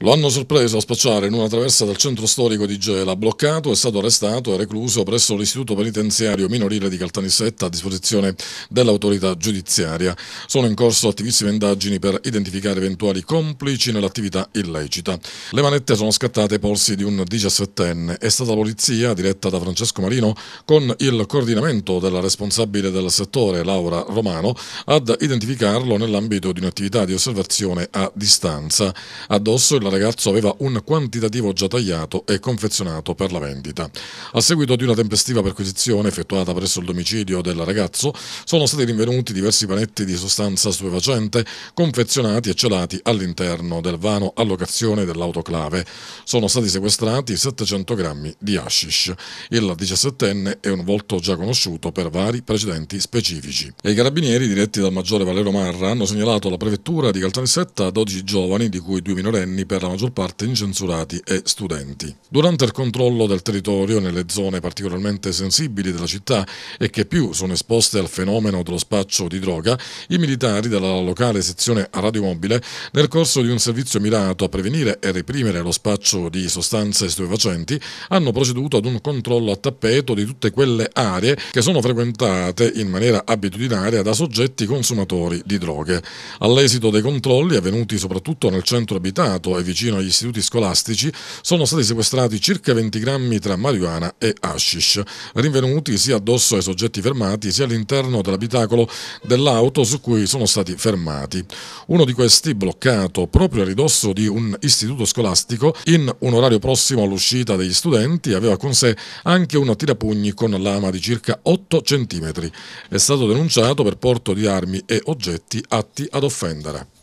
Lo hanno sorpreso a spacciare in una traversa del centro storico di Gela. Bloccato è stato arrestato e recluso presso l'istituto penitenziario minorile di Caltanissetta a disposizione dell'autorità giudiziaria. Sono in corso attivissime indagini per identificare eventuali complici nell'attività illecita. Le manette sono scattate ai polsi di un diciassettenne. È stata la polizia, diretta da Francesco Marino, con il coordinamento della responsabile del settore, Laura Romano, ad identificarlo nell'ambito di un'attività di osservazione a distanza. Addosso il il ragazzo aveva un quantitativo già tagliato e confezionato per la vendita. A seguito di una tempestiva perquisizione effettuata presso il domicilio del ragazzo, sono stati rinvenuti diversi panetti di sostanza stupefacente confezionati e celati all'interno del vano allocazione dell'autoclave. Sono stati sequestrati 700 grammi di hashish. Il 17enne è un volto già conosciuto per vari precedenti specifici. E i carabinieri, diretti dal maggiore Valero Marra, hanno segnalato alla prefettura di Caltanissetta 12 giovani, di cui due minorenni, per per la maggior parte incensurati e studenti. Durante il controllo del territorio nelle zone particolarmente sensibili della città e che più sono esposte al fenomeno dello spaccio di droga, i militari della locale sezione radiomobile, nel corso di un servizio mirato a prevenire e reprimere lo spaccio di sostanze stupefacenti, hanno proceduto ad un controllo a tappeto di tutte quelle aree che sono frequentate in maniera abitudinaria da soggetti consumatori di droghe. All'esito dei controlli, avvenuti soprattutto nel centro abitato e vicino agli istituti scolastici, sono stati sequestrati circa 20 grammi tra marijuana e hashish, rinvenuti sia addosso ai soggetti fermati sia all'interno dell'abitacolo dell'auto su cui sono stati fermati. Uno di questi, bloccato proprio a ridosso di un istituto scolastico, in un orario prossimo all'uscita degli studenti, aveva con sé anche un tirapugni con lama di circa 8 cm. È stato denunciato per porto di armi e oggetti atti ad offendere.